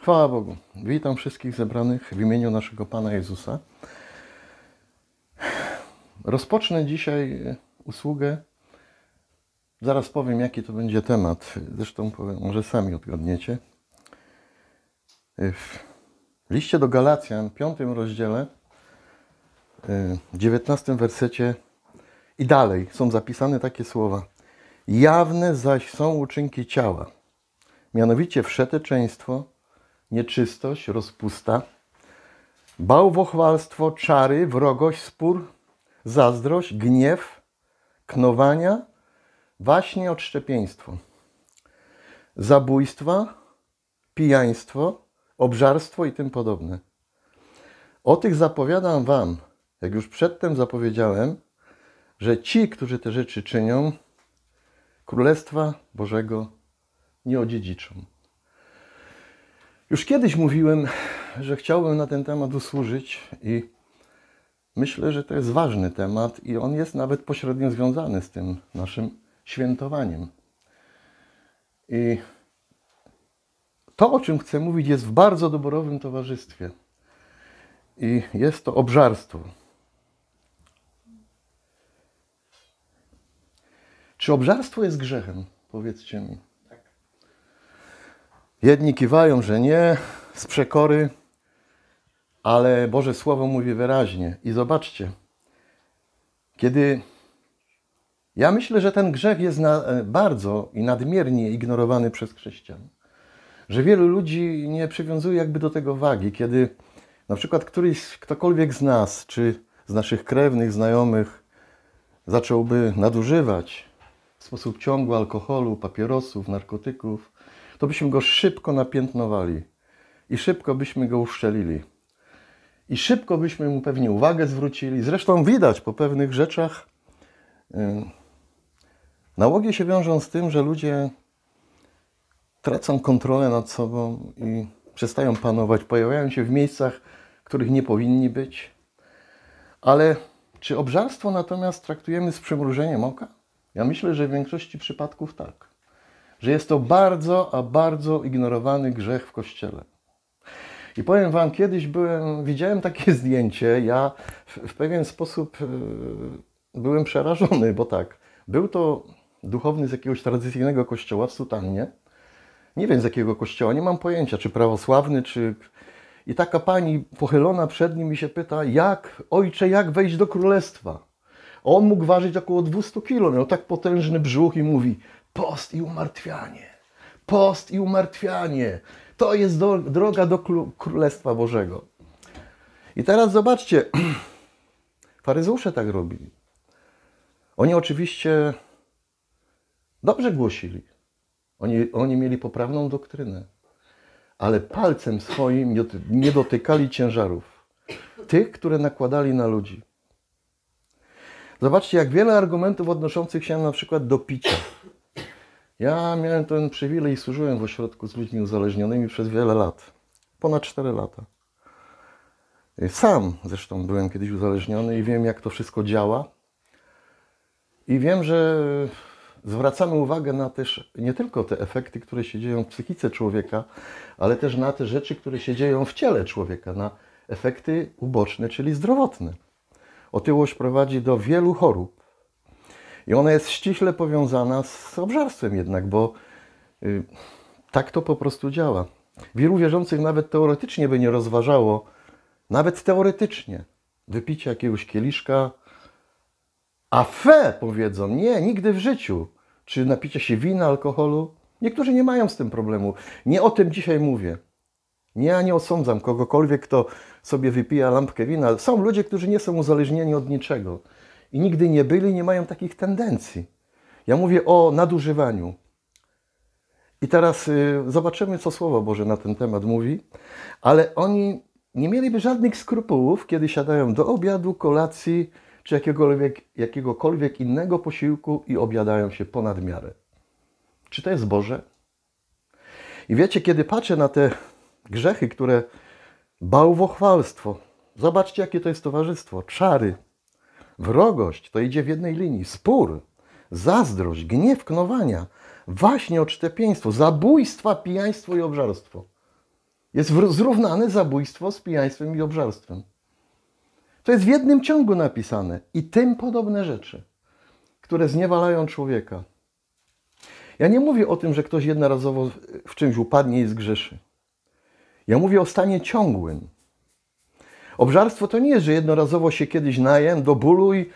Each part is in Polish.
Chwała Bogu. Witam wszystkich zebranych w imieniu naszego Pana Jezusa. Rozpocznę dzisiaj usługę. Zaraz powiem, jaki to będzie temat. Zresztą powiem, może sami odgadniecie. W liście do Galacjan, piątym rozdziale, dziewiętnastym wersecie i dalej są zapisane takie słowa. Jawne zaś są uczynki ciała, mianowicie wszeteczeństwo, nieczystość, rozpusta, bałwochwalstwo, czary, wrogość, spór, zazdrość, gniew, knowania, właśnie odszczepieństwo, zabójstwa, pijaństwo, obżarstwo i tym podobne. O tych zapowiadam Wam, jak już przedtem zapowiedziałem, że ci, którzy te rzeczy czynią, Królestwa Bożego nie odziedziczą. Już kiedyś mówiłem, że chciałbym na ten temat usłużyć i myślę, że to jest ważny temat i on jest nawet pośrednio związany z tym naszym świętowaniem. I to, o czym chcę mówić, jest w bardzo doborowym towarzystwie. I jest to obżarstwo. Czy obżarstwo jest grzechem? Powiedzcie mi. Jedni kiwają, że nie, z przekory, ale Boże Słowo mówi wyraźnie. I zobaczcie, kiedy ja myślę, że ten grzech jest na, e, bardzo i nadmiernie ignorowany przez chrześcijan. Że wielu ludzi nie przywiązuje jakby do tego wagi, kiedy na przykład któryś, ktokolwiek z nas, czy z naszych krewnych, znajomych, zacząłby nadużywać w sposób ciągły alkoholu, papierosów, narkotyków, to byśmy go szybko napiętnowali i szybko byśmy go uszczelili. I szybko byśmy mu pewnie uwagę zwrócili. Zresztą widać po pewnych rzeczach. Nałogi się wiążą z tym, że ludzie tracą kontrolę nad sobą i przestają panować, pojawiają się w miejscach, których nie powinni być. Ale czy obżarstwo natomiast traktujemy z przymrużeniem oka? Ja myślę, że w większości przypadków tak że jest to bardzo, a bardzo ignorowany grzech w Kościele. I powiem Wam, kiedyś byłem, widziałem takie zdjęcie, ja w, w pewien sposób yy, byłem przerażony, bo tak, był to duchowny z jakiegoś tradycyjnego kościoła w sutannie, nie wiem z jakiego kościoła, nie mam pojęcia, czy prawosławny, czy... I taka pani pochylona przed nim mi się pyta, jak, ojcze, jak wejść do królestwa? On mógł ważyć około 200 kilo, miał tak potężny brzuch i mówi, Post i umartwianie. Post i umartwianie. To jest do, droga do Królestwa Bożego. I teraz zobaczcie, faryzeusze tak robili. Oni oczywiście dobrze głosili. Oni, oni mieli poprawną doktrynę, ale palcem swoim nie dotykali ciężarów, tych, które nakładali na ludzi. Zobaczcie, jak wiele argumentów odnoszących się na przykład do picia. Ja miałem ten przywilej i służyłem w ośrodku z ludźmi uzależnionymi przez wiele lat. Ponad 4 lata. Y, sam zresztą byłem kiedyś uzależniony i wiem, jak to wszystko działa. I wiem, że zwracamy uwagę na też nie tylko te efekty, które się dzieją w psychice człowieka, ale też na te rzeczy, które się dzieją w ciele człowieka, na efekty uboczne, czyli zdrowotne. Otyłość prowadzi do wielu chorób i ona jest ściśle powiązana z obżarstwem jednak, bo y, tak to po prostu działa. Wielu wierzących nawet teoretycznie by nie rozważało, nawet teoretycznie, wypicie jakiegoś kieliszka, a fe powiedzą, nie, nigdy w życiu. Czy napicie się wina, alkoholu? Niektórzy nie mają z tym problemu. Nie o tym dzisiaj mówię. Ja nie osądzam kogokolwiek, kto sobie wypija lampkę wina. Są ludzie, którzy nie są uzależnieni od niczego i nigdy nie byli, nie mają takich tendencji. Ja mówię o nadużywaniu. I teraz y, zobaczymy, co Słowo Boże na ten temat mówi, ale oni nie mieliby żadnych skrupułów, kiedy siadają do obiadu, kolacji czy jakiegokolwiek, jakiegokolwiek innego posiłku i obiadają się ponad miarę. Czy to jest Boże? I wiecie, kiedy patrzę na te grzechy, które bałwochwalstwo, zobaczcie, jakie to jest towarzystwo, czary, Wrogość to idzie w jednej linii. Spór, zazdrość, gniew, knowania, właśnie odszczepieństwo, zabójstwa, pijaństwo i obżarstwo. Jest zrównane zabójstwo z pijaństwem i obżarstwem. To jest w jednym ciągu napisane i tym podobne rzeczy, które zniewalają człowieka. Ja nie mówię o tym, że ktoś jednorazowo w czymś upadnie i zgrzeszy. Ja mówię o stanie ciągłym, Obżarstwo to nie jest, że jednorazowo się kiedyś najem do bólu i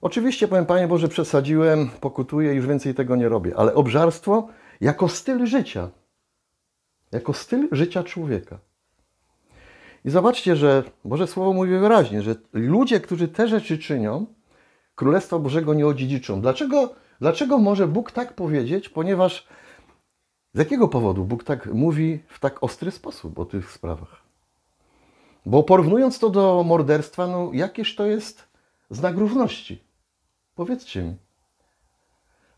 oczywiście powiem Panie Boże, przesadziłem, pokutuję, już więcej tego nie robię, ale obżarstwo jako styl życia. Jako styl życia człowieka. I zobaczcie, że Boże Słowo mówi wyraźnie, że ludzie, którzy te rzeczy czynią, Królestwa Bożego nie odziedziczą. Dlaczego, dlaczego może Bóg tak powiedzieć? Ponieważ z jakiego powodu Bóg tak mówi w tak ostry sposób o tych sprawach? Bo porównując to do morderstwa, no jakież to jest znak równości? Powiedzcie mi.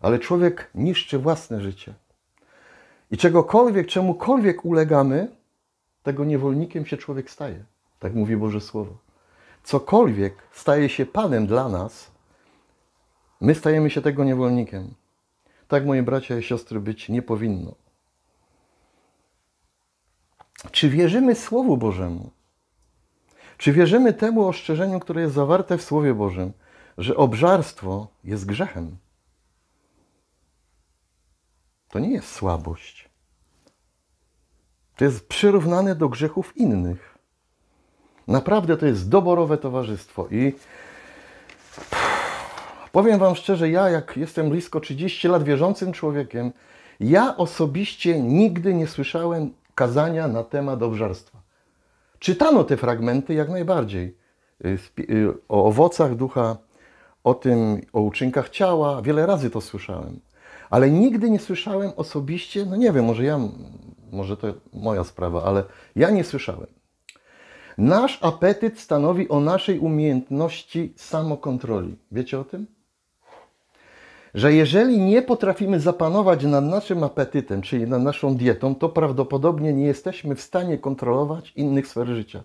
Ale człowiek niszczy własne życie. I czegokolwiek, czemukolwiek ulegamy, tego niewolnikiem się człowiek staje. Tak mówi Boże Słowo. Cokolwiek staje się Panem dla nas, my stajemy się tego niewolnikiem. Tak, moi bracia i siostry, być nie powinno. Czy wierzymy Słowu Bożemu? Czy wierzymy temu ostrzeżeniu, które jest zawarte w Słowie Bożym, że obżarstwo jest grzechem? To nie jest słabość. To jest przyrównane do grzechów innych. Naprawdę to jest doborowe towarzystwo i Powiem Wam szczerze, ja jak jestem blisko 30 lat wierzącym człowiekiem, ja osobiście nigdy nie słyszałem kazania na temat obżarstwa czytano te fragmenty jak najbardziej. Y, y, o owocach ducha, o tym, o uczynkach ciała, wiele razy to słyszałem. Ale nigdy nie słyszałem osobiście, no nie wiem, może ja, może to moja sprawa, ale ja nie słyszałem. Nasz apetyt stanowi o naszej umiejętności samokontroli. Wiecie o tym? że jeżeli nie potrafimy zapanować nad naszym apetytem, czyli nad naszą dietą, to prawdopodobnie nie jesteśmy w stanie kontrolować innych sfer życia.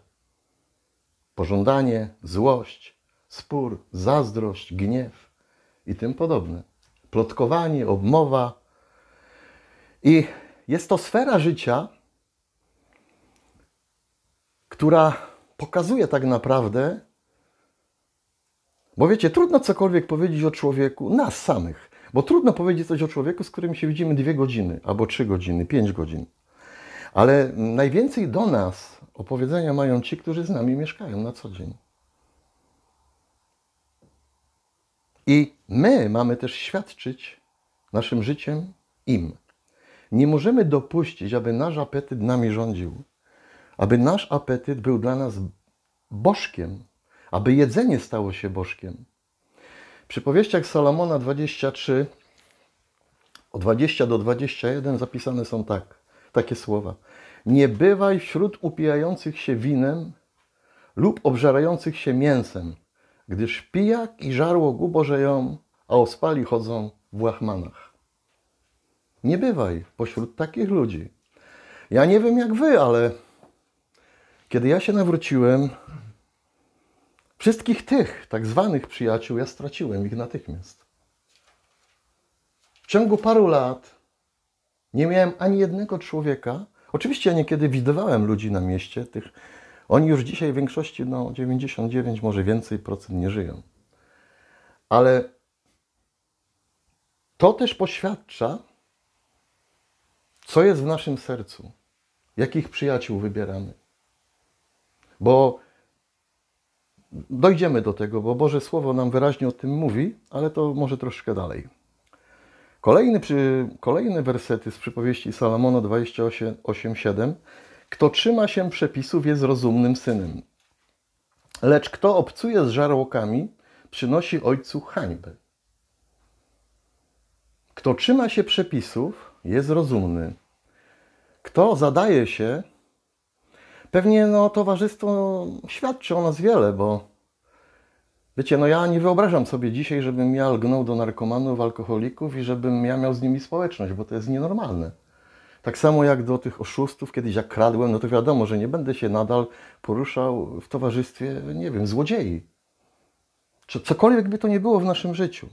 Pożądanie, złość, spór, zazdrość, gniew i tym podobne. Plotkowanie, obmowa. I jest to sfera życia, która pokazuje tak naprawdę, bo wiecie, trudno cokolwiek powiedzieć o człowieku, nas samych, bo trudno powiedzieć coś o człowieku, z którym się widzimy dwie godziny, albo trzy godziny, pięć godzin. Ale najwięcej do nas opowiedzenia mają ci, którzy z nami mieszkają na co dzień. I my mamy też świadczyć naszym życiem im. Nie możemy dopuścić, aby nasz apetyt nami rządził, aby nasz apetyt był dla nas bożkiem, aby jedzenie stało się bożkiem. Przy powieściach Salomona 23 od 20 do 21 zapisane są tak, takie słowa. Nie bywaj wśród upijających się winem lub obżerających się mięsem, gdyż pijak i żarło gubożeją, a ospali chodzą w łachmanach. Nie bywaj pośród takich ludzi. Ja nie wiem jak wy, ale kiedy ja się nawróciłem, Wszystkich tych tak zwanych przyjaciół ja straciłem ich natychmiast. W ciągu paru lat nie miałem ani jednego człowieka. Oczywiście ja niekiedy widywałem ludzi na mieście, tych, oni już dzisiaj w większości, no 99, może więcej procent nie żyją. Ale to też poświadcza, co jest w naszym sercu, jakich przyjaciół wybieramy. Bo dojdziemy do tego, bo Boże Słowo nam wyraźnie o tym mówi, ale to może troszkę dalej. Kolejny, przy, kolejne wersety z przypowieści Salomona 28:7. Kto trzyma się przepisów, jest rozumnym synem. Lecz kto obcuje z żarłokami, przynosi ojcu hańbę. Kto trzyma się przepisów, jest rozumny. Kto zadaje się Pewnie no, towarzystwo świadczy o nas wiele, bo wiecie, no ja nie wyobrażam sobie dzisiaj, żebym ja lgnął do narkomanów, alkoholików i żebym ja miał z nimi społeczność, bo to jest nienormalne. Tak samo jak do tych oszustów, kiedyś jak kradłem, no to wiadomo, że nie będę się nadal poruszał w towarzystwie, nie wiem, złodziei. Czy cokolwiek by to nie było w naszym życiu.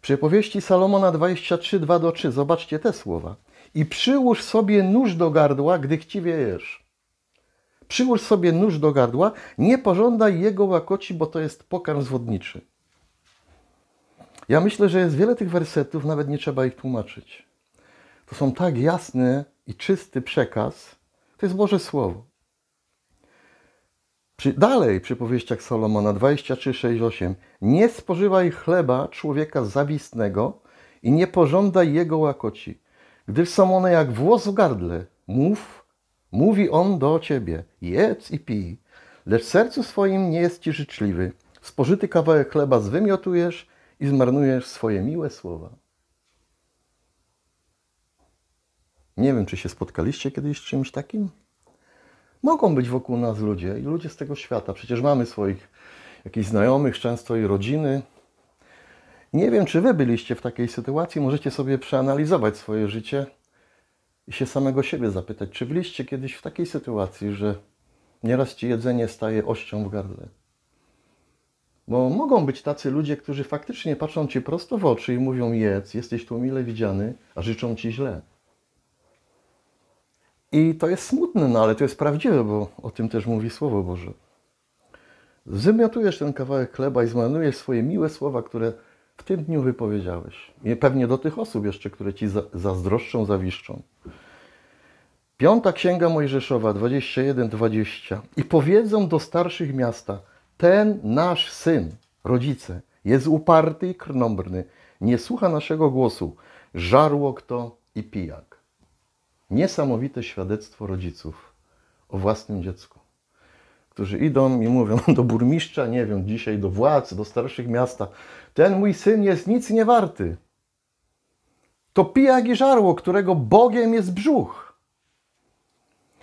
Przy powieści Salomona 23, 2 do 3. Zobaczcie te słowa. I przyłóż sobie nóż do gardła, gdy chciwie jesz. Przyłóż sobie nóż do gardła, nie pożądaj jego łakoci, bo to jest pokarm zwodniczy. Ja myślę, że jest wiele tych wersetów, nawet nie trzeba ich tłumaczyć. To są tak jasny i czysty przekaz. To jest Boże Słowo. Przy, dalej przy powieściach Salomona 23, 6, 8. Nie spożywaj chleba człowieka zawistnego i nie pożądaj jego łakoci, gdyż są one jak włos w gardle. Mów, Mówi on do ciebie, jedz i pij, lecz sercu swoim nie jest ci życzliwy. Spożyty kawałek chleba zwymiotujesz i zmarnujesz swoje miłe słowa. Nie wiem, czy się spotkaliście kiedyś z czymś takim? Mogą być wokół nas ludzie i ludzie z tego świata. Przecież mamy swoich jakichś znajomych, często i rodziny. Nie wiem, czy wy byliście w takiej sytuacji. Możecie sobie przeanalizować swoje życie i się samego siebie zapytać, czy byliście kiedyś w takiej sytuacji, że nieraz ci jedzenie staje ością w gardle? Bo mogą być tacy ludzie, którzy faktycznie patrzą ci prosto w oczy i mówią: Jedz, jesteś tu mile widziany, a życzą ci źle. I to jest smutne, no ale to jest prawdziwe, bo o tym też mówi Słowo Boże. Zwymiotujesz ten kawałek chleba i zmarnujesz swoje miłe słowa, które w tym dniu wypowiedziałeś. I pewnie do tych osób jeszcze, które ci zazdroszczą, zawiszczą. Piąta Księga Mojżeszowa, 21-20. I powiedzą do starszych miasta, ten nasz syn, rodzice, jest uparty i krnąbrny, nie słucha naszego głosu, żarło kto i pijak. Niesamowite świadectwo rodziców o własnym dziecku którzy idą i mówią do burmistrza, nie wiem, dzisiaj do władz, do starszych miasta, ten mój syn jest nic nie warty. To pijak i żarło, którego Bogiem jest brzuch.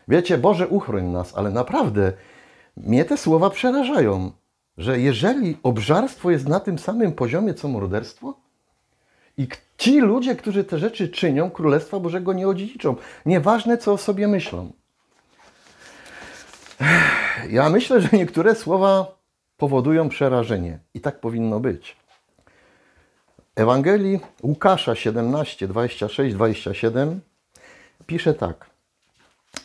Wiecie, Boże, uchroń nas, ale naprawdę mnie te słowa przerażają, że jeżeli obżarstwo jest na tym samym poziomie co morderstwo, i ci ludzie, którzy te rzeczy czynią, Królestwa Bożego nie odziedziczą. Nieważne, co o sobie myślą. Ech ja myślę, że niektóre słowa powodują przerażenie. I tak powinno być. Ewangelii Łukasza 17, 26, 27 pisze tak.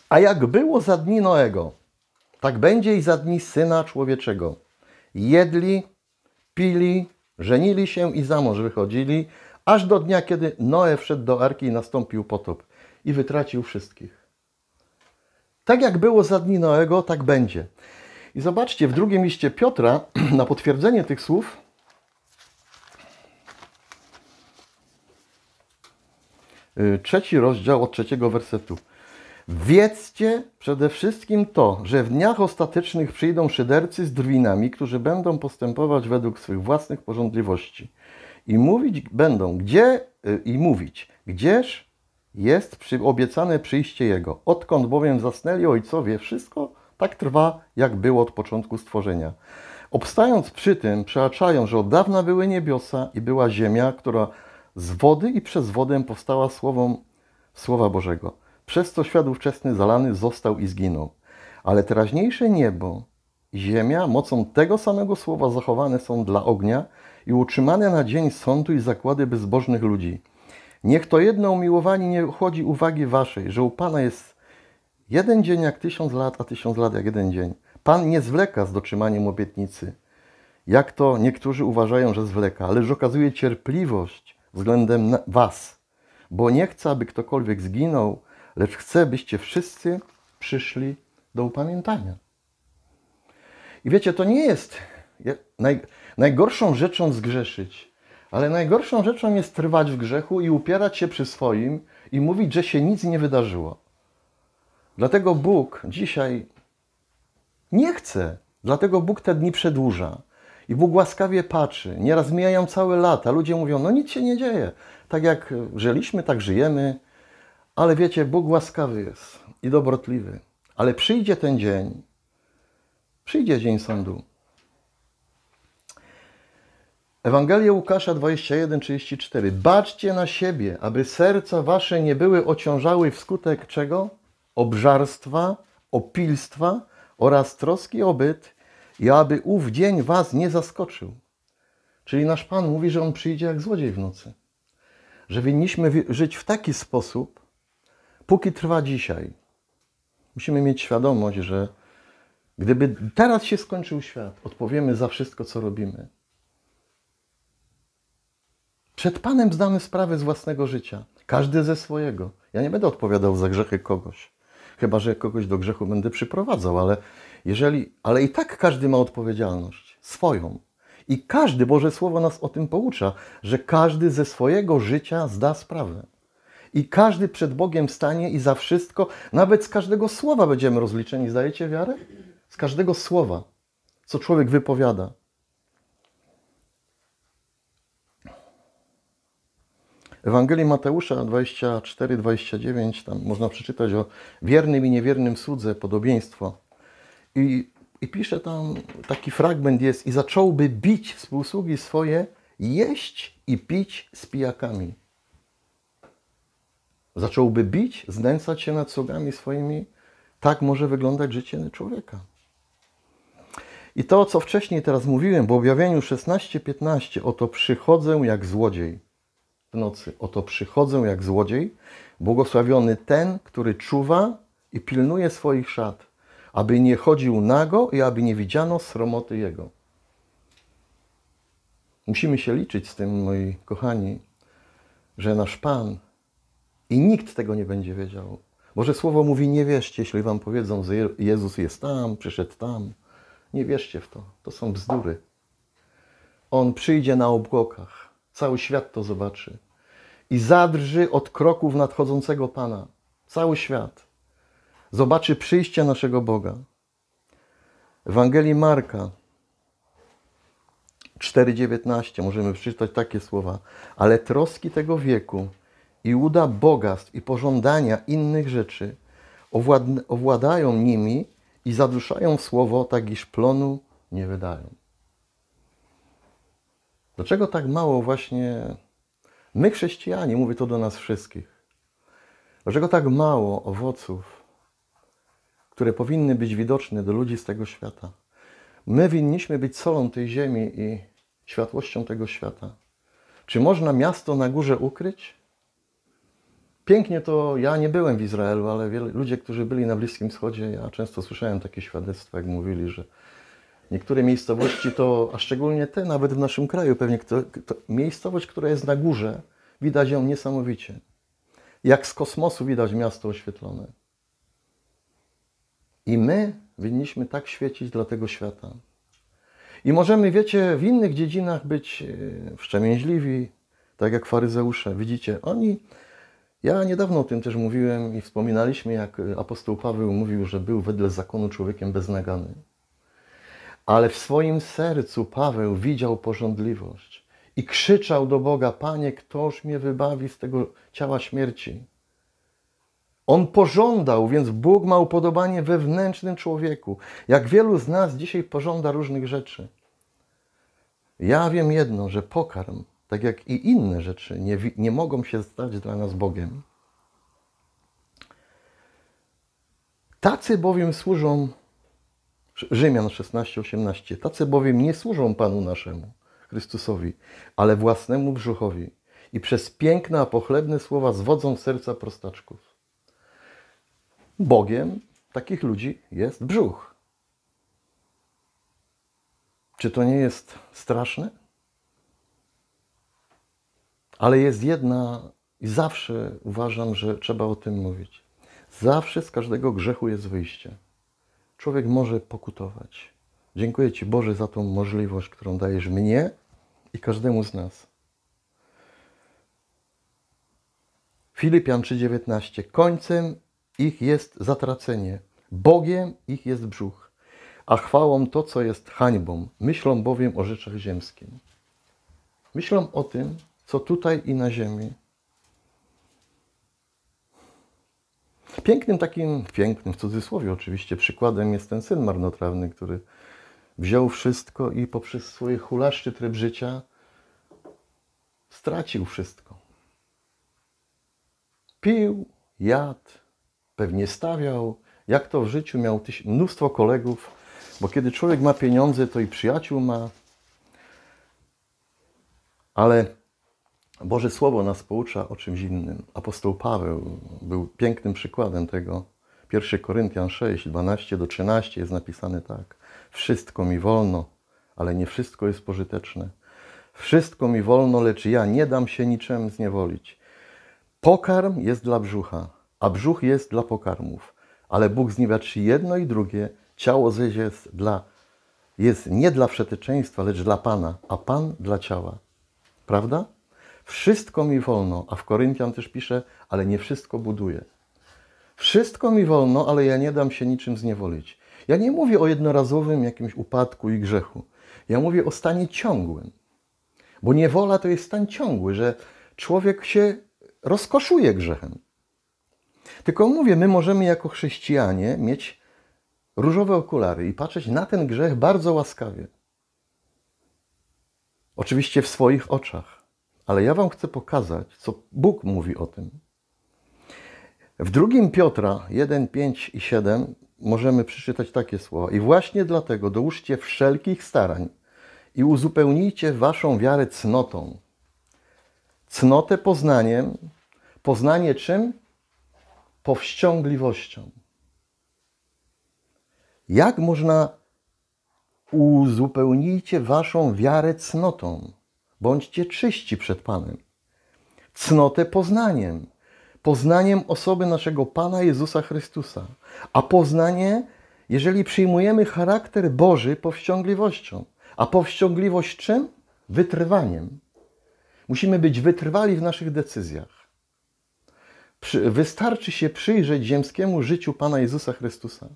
A jak było za dni Noego, tak będzie i za dni Syna Człowieczego. Jedli, pili, żenili się i za mąż wychodzili, aż do dnia, kiedy Noe wszedł do arki i nastąpił potop i wytracił wszystkich. Tak jak było za dni Noego, tak będzie. I zobaczcie, w drugim liście Piotra, na potwierdzenie tych słów, y, trzeci rozdział od trzeciego wersetu. Wiedzcie przede wszystkim to, że w dniach ostatecznych przyjdą szydercy z drwinami, którzy będą postępować według swych własnych porządliwości. I mówić będą, gdzie, y, i mówić, gdzież jest przy, obiecane przyjście Jego. Odkąd bowiem zasnęli ojcowie, wszystko tak trwa, jak było od początku stworzenia. Obstając przy tym, przeaczają, że od dawna były niebiosa i była ziemia, która z wody i przez wodę powstała słową Słowa Bożego, przez co świat ówczesny zalany został i zginął. Ale teraźniejsze niebo i ziemia mocą tego samego słowa zachowane są dla ognia i utrzymane na dzień sądu i zakłady bezbożnych ludzi – Niech to jedno umiłowanie nie uchodzi uwagi waszej, że u Pana jest jeden dzień jak tysiąc lat, a tysiąc lat jak jeden dzień. Pan nie zwleka z dotrzymaniem obietnicy, jak to niektórzy uważają, że zwleka, lecz okazuje cierpliwość względem was, bo nie chce, aby ktokolwiek zginął, lecz chce, byście wszyscy przyszli do upamiętania. I wiecie, to nie jest najgorszą rzeczą zgrzeszyć, ale najgorszą rzeczą jest trwać w grzechu i upierać się przy swoim i mówić, że się nic nie wydarzyło. Dlatego Bóg dzisiaj nie chce, dlatego Bóg te dni przedłuża. I Bóg łaskawie patrzy. Nieraz mijają całe lata. Ludzie mówią, no nic się nie dzieje. Tak jak żyliśmy, tak żyjemy. Ale wiecie, Bóg łaskawy jest i dobrotliwy. Ale przyjdzie ten dzień. Przyjdzie dzień sądu. Ewangelia Łukasza 21:34. Baczcie na siebie, aby serca wasze nie były ociążały wskutek czego? Obżarstwa, opilstwa oraz troski o byt, i aby ów dzień was nie zaskoczył. Czyli nasz Pan mówi, że on przyjdzie jak złodziej w nocy. Że winniśmy żyć w taki sposób, póki trwa dzisiaj. Musimy mieć świadomość, że gdyby teraz się skończył świat, odpowiemy za wszystko, co robimy. Przed Panem zdamy sprawę z własnego życia, każdy ze swojego. Ja nie będę odpowiadał za grzechy kogoś, chyba że kogoś do grzechu będę przyprowadzał, ale jeżeli, ale i tak każdy ma odpowiedzialność swoją. I każdy, Boże Słowo nas o tym poucza, że każdy ze swojego życia zda sprawę. I każdy przed Bogiem stanie i za wszystko, nawet z każdego słowa będziemy rozliczeni. Zdajecie wiarę? Z każdego słowa, co człowiek wypowiada. Ewangelii Mateusza 24-29, tam można przeczytać o wiernym i niewiernym słudze podobieństwo. I, I pisze tam, taki fragment jest, i zacząłby bić współsługi swoje, jeść i pić z pijakami. Zacząłby bić, znęcać się nad sługami swoimi. Tak może wyglądać życie człowieka. I to, co wcześniej teraz mówiłem, w objawieniu 16-15, oto przychodzę jak złodziej w nocy. Oto przychodzę jak złodziej, błogosławiony ten, który czuwa i pilnuje swoich szat, aby nie chodził nago i aby nie widziano sromoty jego. Musimy się liczyć z tym, moi kochani, że nasz Pan i nikt tego nie będzie wiedział. Boże Słowo mówi, nie wierzcie, jeśli wam powiedzą, że Jezus jest tam, przyszedł tam. Nie wierzcie w to. To są bzdury. On przyjdzie na obłokach. Cały świat to zobaczy. I zadrży od kroków nadchodzącego Pana. Cały świat zobaczy przyjście naszego Boga. Ewangelii Marka 4:19 możemy przeczytać takie słowa: Ale troski tego wieku i uda bogactw i pożądania innych rzeczy owładają nimi i zaduszają słowo, tak iż plonu nie wydają. Dlaczego tak mało właśnie my, chrześcijanie, mówię to do nas wszystkich, dlaczego tak mało owoców, które powinny być widoczne do ludzi z tego świata? My winniśmy być solą tej ziemi i światłością tego świata. Czy można miasto na górze ukryć? Pięknie to ja nie byłem w Izraelu, ale wiele, ludzie, którzy byli na Bliskim Wschodzie, ja często słyszałem takie świadectwa, jak mówili, że Niektóre miejscowości to, a szczególnie te, nawet w naszym kraju, pewnie to, to miejscowość, która jest na górze, widać ją niesamowicie. Jak z kosmosu widać miasto oświetlone. I my winniśmy tak świecić dla tego świata. I możemy, wiecie, w innych dziedzinach być e, wszczemięźliwi, tak jak faryzeusze. Widzicie, oni. Ja niedawno o tym też mówiłem i wspominaliśmy, jak e, apostoł Paweł mówił, że był wedle zakonu człowiekiem beznagany. Ale w swoim sercu Paweł widział porządliwość i krzyczał do Boga: Panie, ktoż mnie wybawi z tego ciała śmierci? On pożądał, więc Bóg ma upodobanie wewnętrznym człowieku. Jak wielu z nas dzisiaj pożąda różnych rzeczy. Ja wiem jedno, że pokarm, tak jak i inne rzeczy, nie, nie mogą się stać dla nas Bogiem. Tacy bowiem służą Rzymian 16-18. Tacy bowiem nie służą Panu naszemu, Chrystusowi, ale własnemu brzuchowi i przez piękne, a pochlebne słowa zwodzą serca prostaczków. Bogiem takich ludzi jest brzuch. Czy to nie jest straszne? Ale jest jedna i zawsze uważam, że trzeba o tym mówić. Zawsze z każdego grzechu jest wyjście człowiek może pokutować. Dziękuję Ci Boże za tą możliwość, którą dajesz mnie i każdemu z nas. Filipian 3:19. Końcem ich jest zatracenie, Bogiem ich jest brzuch, a chwałą to, co jest hańbą. Myślą bowiem o rzeczach ziemskich. Myślą o tym, co tutaj i na ziemi, Pięknym takim, pięknym w cudzysłowie oczywiście, przykładem jest ten syn marnotrawny, który wziął wszystko i poprzez swoje hulaszczy tryb życia stracił wszystko. Pił, jadł, pewnie stawiał. Jak to w życiu miał tyś, mnóstwo kolegów, bo kiedy człowiek ma pieniądze, to i przyjaciół ma. Ale Boże Słowo nas poucza o czymś innym. Apostoł Paweł był pięknym przykładem tego. 1 Koryntian 6, 12 do 13 jest napisane tak. Wszystko mi wolno, ale nie wszystko jest pożyteczne. Wszystko mi wolno, lecz ja nie dam się niczem zniewolić. Pokarm jest dla brzucha, a brzuch jest dla pokarmów. Ale Bóg zniweczy jedno i drugie. Ciało zaś jest, dla, jest nie dla przetyczeństwa, lecz dla Pana, a Pan dla ciała. Prawda? Wszystko mi wolno, a w Koryntian też pisze, ale nie wszystko buduję. Wszystko mi wolno, ale ja nie dam się niczym zniewolić. Ja nie mówię o jednorazowym jakimś upadku i grzechu. Ja mówię o stanie ciągłym. Bo niewola to jest stan ciągły, że człowiek się rozkoszuje grzechem. Tylko mówię, my możemy jako chrześcijanie mieć różowe okulary i patrzeć na ten grzech bardzo łaskawie. Oczywiście w swoich oczach ale ja Wam chcę pokazać, co Bóg mówi o tym. W drugim Piotra 1, 5 i 7 możemy przeczytać takie słowa. I właśnie dlatego dołóżcie wszelkich starań i uzupełnijcie Waszą wiarę cnotą. Cnotę poznaniem, poznanie czym? Powściągliwością. Jak można uzupełnijcie Waszą wiarę cnotą? Bądźcie czyści przed Panem. Cnotę poznaniem. Poznaniem osoby naszego Pana Jezusa Chrystusa. A poznanie, jeżeli przyjmujemy charakter Boży powściągliwością. A powściągliwość czym? Wytrwaniem. Musimy być wytrwali w naszych decyzjach. Wystarczy się przyjrzeć ziemskiemu życiu Pana Jezusa Chrystusa.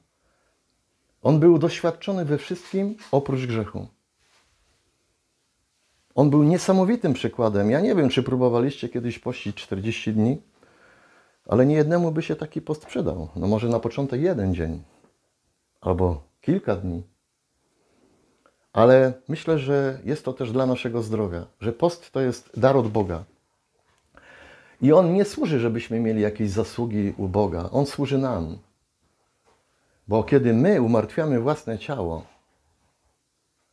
On był doświadczony we wszystkim oprócz grzechu. On był niesamowitym przykładem. Ja nie wiem, czy próbowaliście kiedyś pościć 40 dni, ale nie jednemu by się taki post przydał. No może na początek jeden dzień albo kilka dni. Ale myślę, że jest to też dla naszego zdrowia, że post to jest dar od Boga. I on nie służy, żebyśmy mieli jakieś zasługi u Boga. On służy nam. Bo kiedy my umartwiamy własne ciało,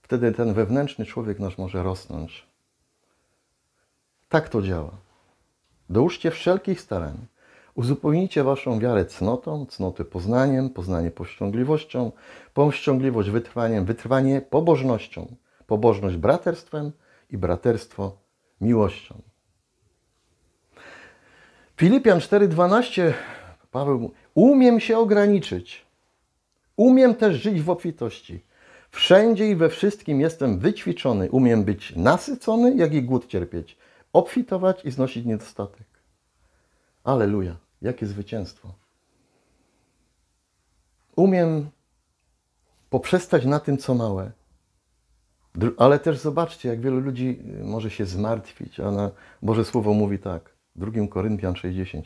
Wtedy ten wewnętrzny człowiek nasz może rosnąć. Tak to działa. Dołóżcie wszelkich starań. Uzupełnijcie waszą wiarę cnotą, cnoty poznaniem, poznanie powściągliwością, powściągliwość wytrwaniem, wytrwanie pobożnością, pobożność braterstwem i braterstwo miłością. Filipian 4:12 Paweł mówi, umiem się ograniczyć. Umiem też żyć w obfitości. Wszędzie i we wszystkim jestem wyćwiczony, umiem być nasycony, jak i głód cierpieć, obfitować i znosić niedostatek. Aleluja, jakie zwycięstwo. Umiem poprzestać na tym, co małe, ale też zobaczcie, jak wielu ludzi y, może się zmartwić, a na Boże Słowo mówi tak, 2 Koryntian 60,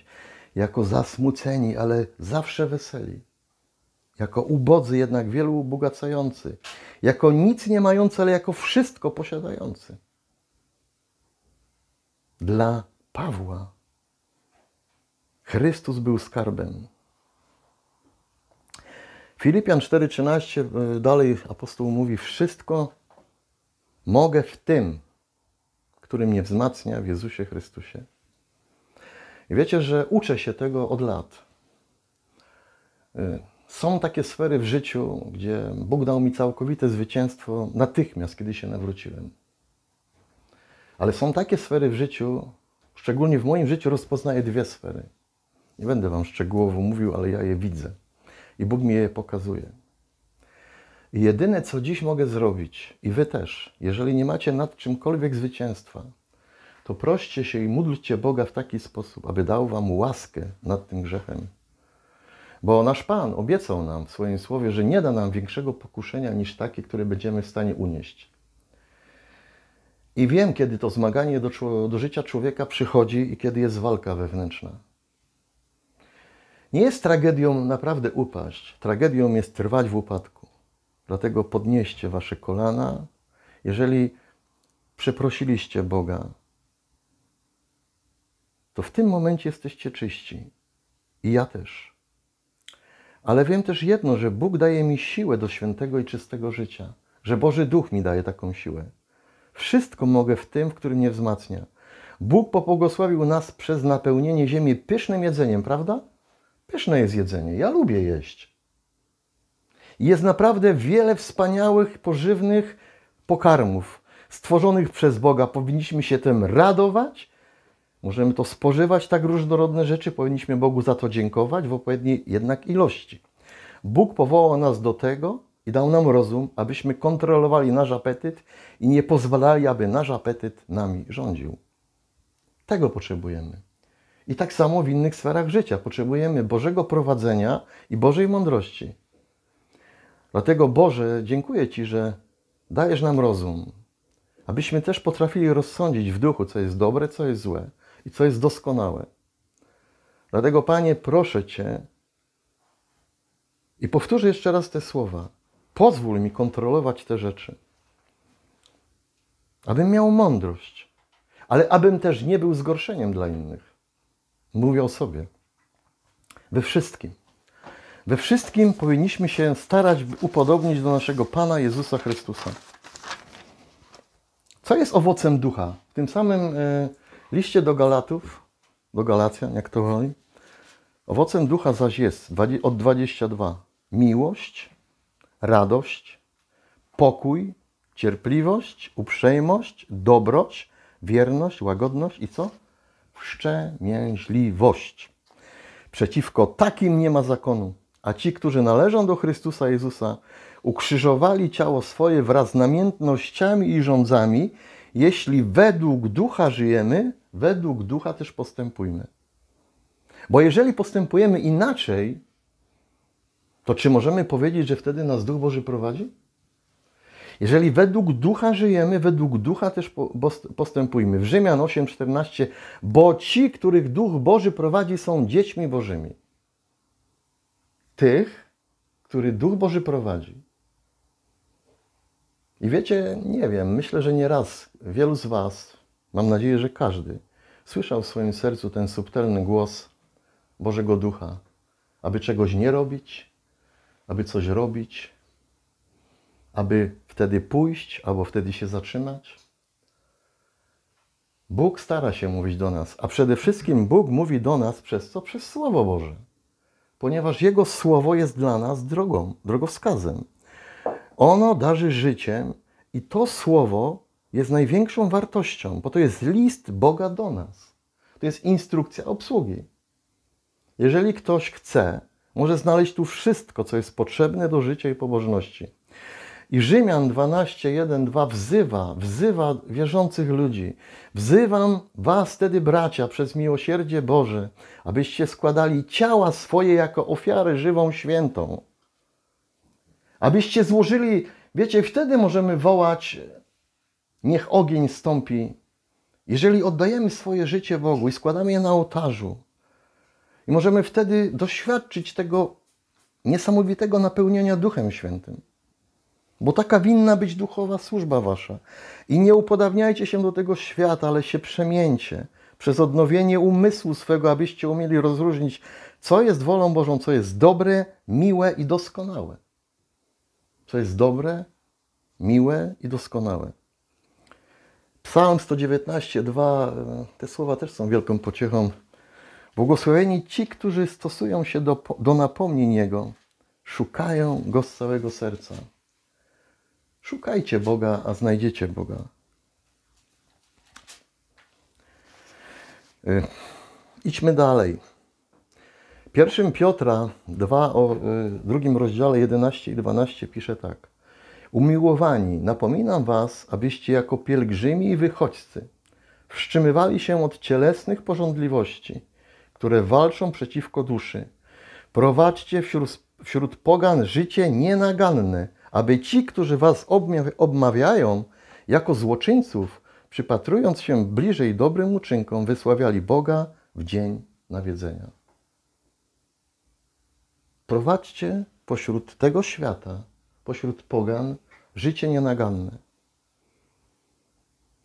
jako zasmuceni, ale zawsze weseli jako ubodzy, jednak wielu ubogacający, jako nic nie mający, ale jako wszystko posiadający. Dla Pawła Chrystus był skarbem. Filipian 4:13 e, dalej apostoł mówi: Wszystko mogę w tym, który mnie wzmacnia w Jezusie Chrystusie. I wiecie, że uczę się tego od lat e, są takie sfery w życiu, gdzie Bóg dał mi całkowite zwycięstwo natychmiast, kiedy się nawróciłem. Ale są takie sfery w życiu, szczególnie w moim życiu rozpoznaję dwie sfery. Nie będę Wam szczegółowo mówił, ale ja je widzę. I Bóg mi je pokazuje. I jedyne, co dziś mogę zrobić, i Wy też, jeżeli nie macie nad czymkolwiek zwycięstwa, to proście się i módlcie Boga w taki sposób, aby dał Wam łaskę nad tym grzechem, bo nasz Pan obiecał nam w swoim słowie, że nie da nam większego pokuszenia niż takie, które będziemy w stanie unieść. I wiem, kiedy to zmaganie do, do życia człowieka przychodzi i kiedy jest walka wewnętrzna. Nie jest tragedią naprawdę upaść, tragedią jest trwać w upadku. Dlatego podnieście wasze kolana, jeżeli przeprosiliście Boga, to w tym momencie jesteście czyści. I ja też. Ale wiem też jedno, że Bóg daje mi siłę do świętego i czystego życia, że Boży Duch mi daje taką siłę. Wszystko mogę w tym, w którym mnie wzmacnia. Bóg pobłogosławił nas przez napełnienie ziemi pysznym jedzeniem, prawda? Pyszne jest jedzenie, ja lubię jeść. Jest naprawdę wiele wspaniałych, pożywnych pokarmów stworzonych przez Boga. Powinniśmy się tym radować Możemy to spożywać, tak różnorodne rzeczy, powinniśmy Bogu za to dziękować w odpowiedniej jednak ilości. Bóg powołał nas do tego i dał nam rozum, abyśmy kontrolowali nasz apetyt i nie pozwalali, aby nasz apetyt nami rządził. Tego potrzebujemy. I tak samo w innych sferach życia potrzebujemy Bożego prowadzenia i Bożej mądrości. Dlatego, Boże, dziękuję Ci, że dajesz nam rozum, abyśmy też potrafili rozsądzić w duchu, co jest dobre, co jest złe, i co jest doskonałe. Dlatego, Panie, proszę Cię i powtórzę jeszcze raz te słowa. Pozwól mi kontrolować te rzeczy, abym miał mądrość, ale abym też nie był zgorszeniem dla innych. Mówię o sobie. We wszystkim. We wszystkim powinniśmy się starać upodobnić do naszego Pana Jezusa Chrystusa. Co jest owocem ducha? W tym samym e, Liście do Galatów, do Galacjan, jak to woli, owocem ducha zaś jest od 22 miłość, radość, pokój, cierpliwość, uprzejmość, dobroć, wierność, łagodność i co? Wszczemięźliwość. Przeciwko takim nie ma zakonu, a ci, którzy należą do Chrystusa Jezusa, ukrzyżowali ciało swoje wraz z namiętnościami i rządzami, jeśli według ducha żyjemy, według ducha też postępujmy. Bo jeżeli postępujemy inaczej, to czy możemy powiedzieć, że wtedy nas Duch Boży prowadzi? Jeżeli według ducha żyjemy, według ducha też postępujmy. W Rzymian 8:14, bo ci, których Duch Boży prowadzi, są dziećmi Bożymi. Tych, który Duch Boży prowadzi. I wiecie, nie wiem, myślę, że nieraz wielu z Was Mam nadzieję, że każdy słyszał w swoim sercu ten subtelny głos Bożego Ducha, aby czegoś nie robić, aby coś robić, aby wtedy pójść albo wtedy się zatrzymać. Bóg stara się mówić do nas, a przede wszystkim Bóg mówi do nas przez co? Przez Słowo Boże. Ponieważ Jego Słowo jest dla nas drogą, drogowskazem. Ono darzy życiem i to Słowo jest największą wartością, bo to jest list Boga do nas. To jest instrukcja obsługi. Jeżeli ktoś chce, może znaleźć tu wszystko, co jest potrzebne do życia i pobożności. I Rzymian 12, 1, 2 wzywa, wzywa wierzących ludzi. Wzywam was tedy, bracia, przez miłosierdzie Boże, abyście składali ciała swoje jako ofiary żywą, świętą. Abyście złożyli, wiecie, wtedy możemy wołać Niech ogień stąpi. Jeżeli oddajemy swoje życie Bogu i składamy je na ołtarzu, i możemy wtedy doświadczyć tego niesamowitego napełnienia Duchem Świętym. Bo taka winna być duchowa służba wasza. I nie upodawniajcie się do tego świata, ale się przemieńcie przez odnowienie umysłu swego, abyście umieli rozróżnić, co jest wolą Bożą, co jest dobre, miłe i doskonałe. Co jest dobre, miłe i doskonałe. Psalm 119, 2, e, te słowa też są wielką pociechą. Błogosławieni ci, którzy stosują się do, do napomnień Jego, szukają Go z całego serca. Szukajcie Boga, a znajdziecie Boga. E, idźmy dalej. Pierwszym Piotra 2 o e, drugim rozdziale 11 i 12 pisze tak. Umiłowani, napominam was, abyście jako pielgrzymi i wychodźcy wstrzymywali się od cielesnych porządliwości, które walczą przeciwko duszy. Prowadźcie wśród, wśród pogan życie nienaganne, aby ci, którzy was obmawiają jako złoczyńców, przypatrując się bliżej dobrym uczynkom, wysławiali Boga w dzień nawiedzenia. Prowadźcie pośród tego świata pośród pogan życie nienaganne.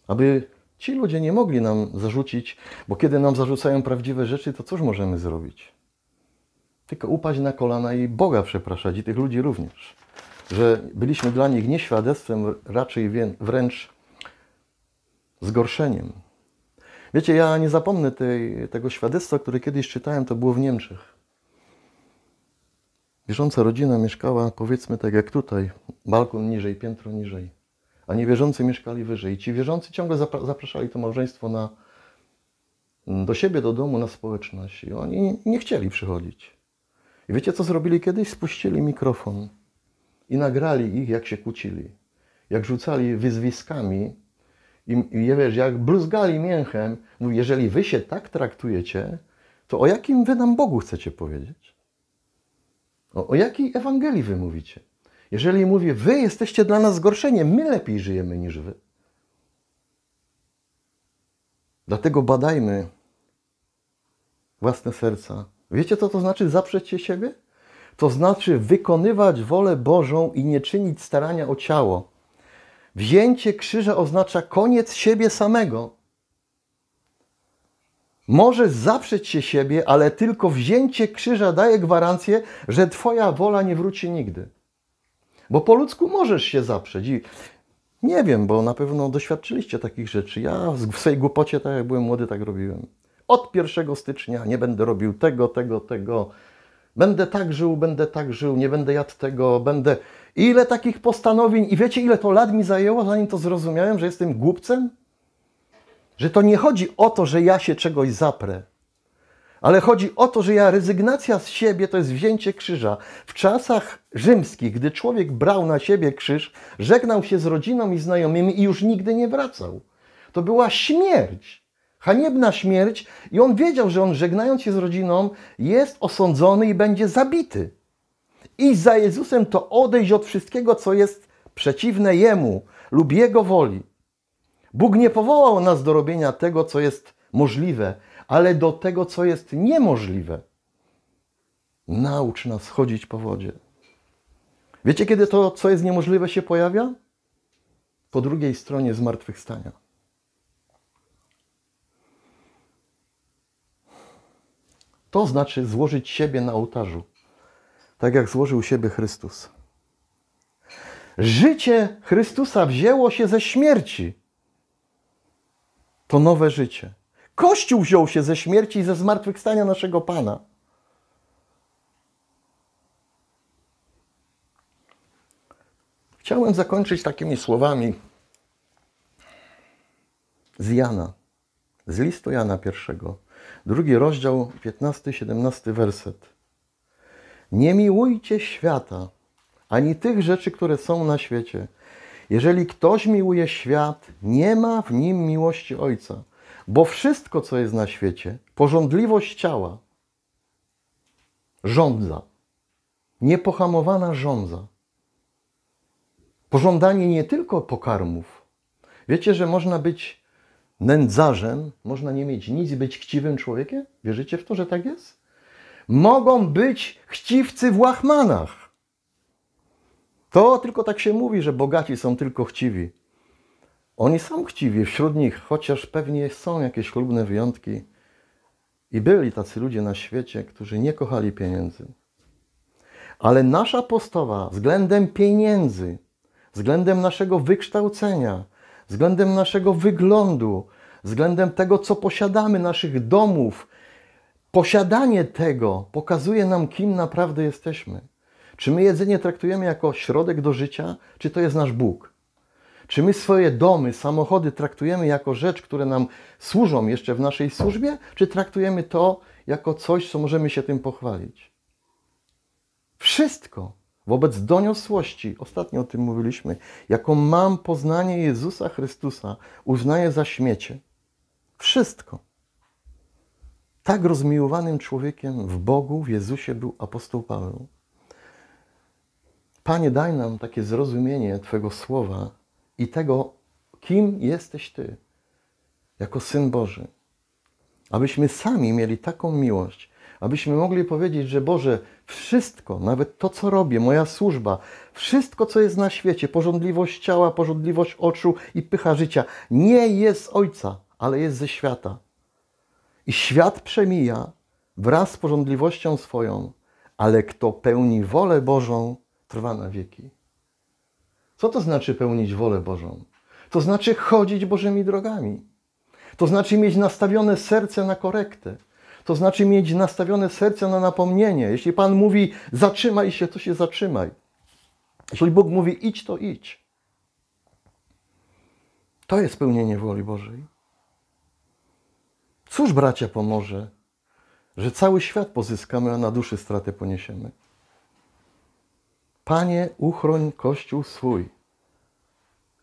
Aby ci ludzie nie mogli nam zarzucić, bo kiedy nam zarzucają prawdziwe rzeczy, to cóż możemy zrobić? Tylko upaść na kolana i Boga przepraszać i tych ludzi również, że byliśmy dla nich nie świadectwem, raczej wręcz zgorszeniem. Wiecie, ja nie zapomnę tej, tego świadectwa, które kiedyś czytałem, to było w Niemczech. Wierząca rodzina mieszkała, powiedzmy tak jak tutaj, balkon niżej, piętro niżej, a niewierzący mieszkali wyżej. I ci wierzący ciągle zapraszali to małżeństwo na, mm, do siebie, do domu, na społeczność. I oni nie chcieli przychodzić. I wiecie, co zrobili kiedyś? Spuścili mikrofon i nagrali ich, jak się kłócili. Jak rzucali wyzwiskami i, i wiesz, jak bluzgali mięchem. Mówi, jeżeli wy się tak traktujecie, to o jakim wy nam Bogu chcecie powiedzieć? O, o jakiej Ewangelii wy mówicie? Jeżeli mówię, wy jesteście dla nas zgorszeniem, my lepiej żyjemy niż wy. Dlatego badajmy własne serca. Wiecie, co to znaczy zaprzeć się siebie? To znaczy wykonywać wolę Bożą i nie czynić starania o ciało. Wzięcie krzyża oznacza koniec siebie samego. Możesz zaprzeć się siebie, ale tylko wzięcie krzyża daje gwarancję, że Twoja wola nie wróci nigdy. Bo po ludzku możesz się zaprzeć. I nie wiem, bo na pewno doświadczyliście takich rzeczy. Ja w swojej głupocie, tak jak byłem młody, tak robiłem. Od 1 stycznia nie będę robił tego, tego, tego. Będę tak żył, będę tak żył, nie będę jadł tego, będę. Ile takich postanowień i wiecie, ile to lat mi zajęło, zanim to zrozumiałem, że jestem głupcem? Że to nie chodzi o to, że ja się czegoś zaprę, ale chodzi o to, że ja rezygnacja z siebie to jest wzięcie krzyża. W czasach rzymskich, gdy człowiek brał na siebie krzyż, żegnał się z rodziną i znajomymi i już nigdy nie wracał. To była śmierć, haniebna śmierć, i on wiedział, że on żegnając się z rodziną jest osądzony i będzie zabity. I za Jezusem to odejść od wszystkiego, co jest przeciwne jemu lub jego woli. Bóg nie powołał nas do robienia tego, co jest możliwe, ale do tego, co jest niemożliwe. Naucz nas chodzić po wodzie. Wiecie, kiedy to, co jest niemożliwe, się pojawia? Po drugiej stronie zmartwychwstania. To znaczy złożyć siebie na ołtarzu, tak jak złożył siebie Chrystus. Życie Chrystusa wzięło się ze śmierci to nowe życie. Kościół wziął się ze śmierci i ze zmartwychwstania naszego Pana. Chciałem zakończyć takimi słowami z Jana, z listu Jana pierwszego, drugi rozdział, 15-17 werset. Nie miłujcie świata, ani tych rzeczy, które są na świecie. Jeżeli ktoś miłuje świat, nie ma w nim miłości Ojca, bo wszystko, co jest na świecie, porządliwość ciała, żądza, niepohamowana żądza. Pożądanie nie tylko pokarmów. Wiecie, że można być nędzarzem, można nie mieć nic i być chciwym człowiekiem? Wierzycie w to, że tak jest? Mogą być chciwcy w łachmanach. To tylko tak się mówi, że bogaci są tylko chciwi. Oni są chciwi wśród nich, chociaż pewnie są jakieś chlubne wyjątki. I byli tacy ludzie na świecie, którzy nie kochali pieniędzy. Ale nasza postawa względem pieniędzy, względem naszego wykształcenia, względem naszego wyglądu, względem tego, co posiadamy, naszych domów, posiadanie tego pokazuje nam, kim naprawdę jesteśmy. Czy my jedzenie traktujemy jako środek do życia, czy to jest nasz Bóg? Czy my swoje domy, samochody traktujemy jako rzecz, które nam służą jeszcze w naszej służbie, czy traktujemy to jako coś, co możemy się tym pochwalić? Wszystko wobec doniosłości, ostatnio o tym mówiliśmy, jaką mam poznanie Jezusa Chrystusa, uznaję za śmiecie. Wszystko. Tak rozmiłowanym człowiekiem w Bogu, w Jezusie był apostoł Paweł. Panie, daj nam takie zrozumienie Twojego słowa i tego, kim jesteś Ty jako syn Boży. Abyśmy sami mieli taką miłość, abyśmy mogli powiedzieć, że Boże, wszystko, nawet to, co robię, moja służba, wszystko, co jest na świecie, porządliwość ciała, porządliwość oczu i pycha życia, nie jest Ojca, ale jest ze świata. I świat przemija wraz z porządliwością swoją, ale kto pełni wolę Bożą, trwa na wieki. Co to znaczy pełnić wolę Bożą? To znaczy chodzić Bożymi drogami. To znaczy mieć nastawione serce na korektę. To znaczy mieć nastawione serce na napomnienie. Jeśli Pan mówi zatrzymaj się, to się zatrzymaj. Jeśli Bóg mówi idź, to idź. To jest pełnienie woli Bożej. Cóż, bracia, pomoże, że cały świat pozyskamy, a na duszy straty poniesiemy? Panie, uchroń Kościół swój,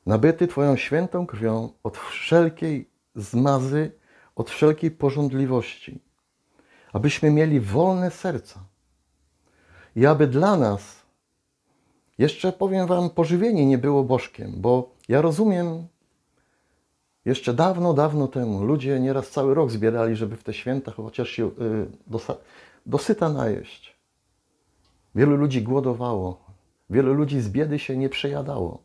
nabyty Twoją świętą krwią od wszelkiej zmazy, od wszelkiej porządliwości, abyśmy mieli wolne serca i aby dla nas, jeszcze powiem Wam, pożywienie nie było bożkiem, bo ja rozumiem, jeszcze dawno, dawno temu ludzie nieraz cały rok zbierali, żeby w te święta chociaż się y, dosyta najeść. Wielu ludzi głodowało, Wielu ludzi z biedy się nie przejadało.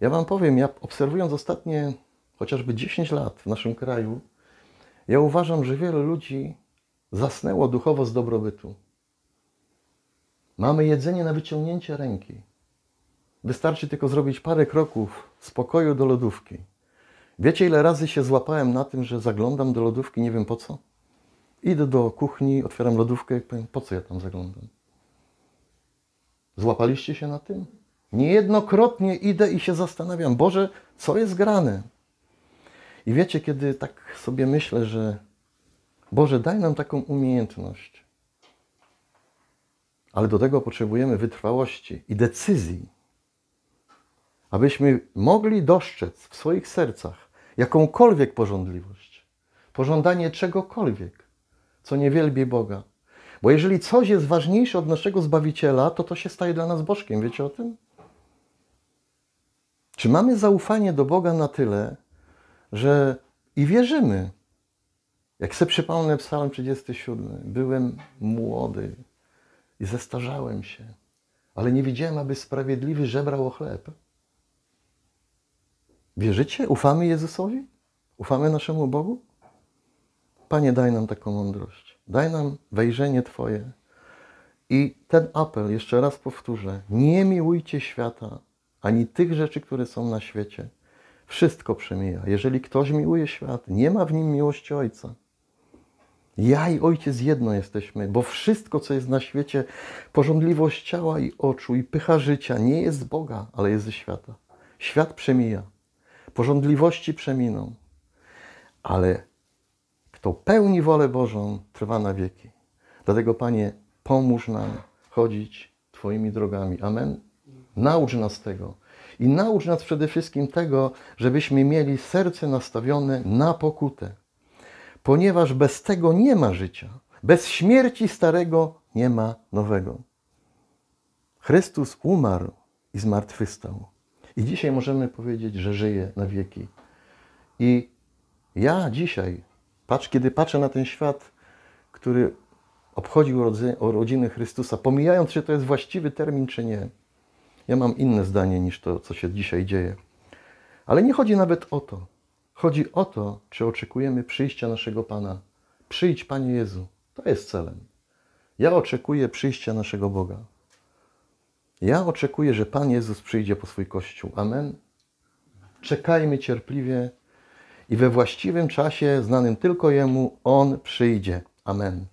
Ja Wam powiem, ja obserwując ostatnie chociażby 10 lat w naszym kraju, ja uważam, że wielu ludzi zasnęło duchowo z dobrobytu. Mamy jedzenie na wyciągnięcie ręki. Wystarczy tylko zrobić parę kroków z pokoju do lodówki. Wiecie, ile razy się złapałem na tym, że zaglądam do lodówki, nie wiem po co? Idę do kuchni, otwieram lodówkę i powiem, po co ja tam zaglądam? Złapaliście się na tym? Niejednokrotnie idę i się zastanawiam, Boże, co jest grane? I wiecie, kiedy tak sobie myślę, że Boże, daj nam taką umiejętność, ale do tego potrzebujemy wytrwałości i decyzji, abyśmy mogli dostrzec w swoich sercach jakąkolwiek porządliwość, pożądanie czegokolwiek, co nie wielbi Boga, bo jeżeli coś jest ważniejsze od naszego Zbawiciela, to to się staje dla nas bożkiem. Wiecie o tym? Czy mamy zaufanie do Boga na tyle, że i wierzymy? Jak sobie przypomnę psalm 37. Byłem młody i zestarzałem się, ale nie widziałem, aby sprawiedliwy żebrał o chleb. Wierzycie? Ufamy Jezusowi? Ufamy naszemu Bogu? Panie, daj nam taką mądrość. Daj nam wejrzenie Twoje. I ten apel, jeszcze raz powtórzę, nie miłujcie świata, ani tych rzeczy, które są na świecie. Wszystko przemija. Jeżeli ktoś miłuje świat, nie ma w nim miłości Ojca. Ja i Ojciec jedno jesteśmy, bo wszystko, co jest na świecie, porządliwość ciała i oczu i pycha życia, nie jest z Boga, ale jest ze świata. Świat przemija. Porządliwości przeminą. Ale kto pełni wolę Bożą, trwa na wieki. Dlatego, Panie, pomóż nam chodzić Twoimi drogami. Amen. Naucz nas tego. I naucz nas przede wszystkim tego, żebyśmy mieli serce nastawione na pokutę. Ponieważ bez tego nie ma życia. Bez śmierci starego nie ma nowego. Chrystus umarł i zmartwychwstał. I dzisiaj możemy powiedzieć, że żyje na wieki. I ja dzisiaj Patrz, kiedy patrzę na ten świat, który obchodził urodziny Chrystusa, pomijając, czy to jest właściwy termin, czy nie, ja mam inne zdanie niż to, co się dzisiaj dzieje. Ale nie chodzi nawet o to. Chodzi o to, czy oczekujemy przyjścia naszego Pana. Przyjdź, Panie Jezu. To jest celem. Ja oczekuję przyjścia naszego Boga. Ja oczekuję, że Pan Jezus przyjdzie po swój Kościół. Amen. Czekajmy cierpliwie i we właściwym czasie, znanym tylko Jemu, On przyjdzie. Amen.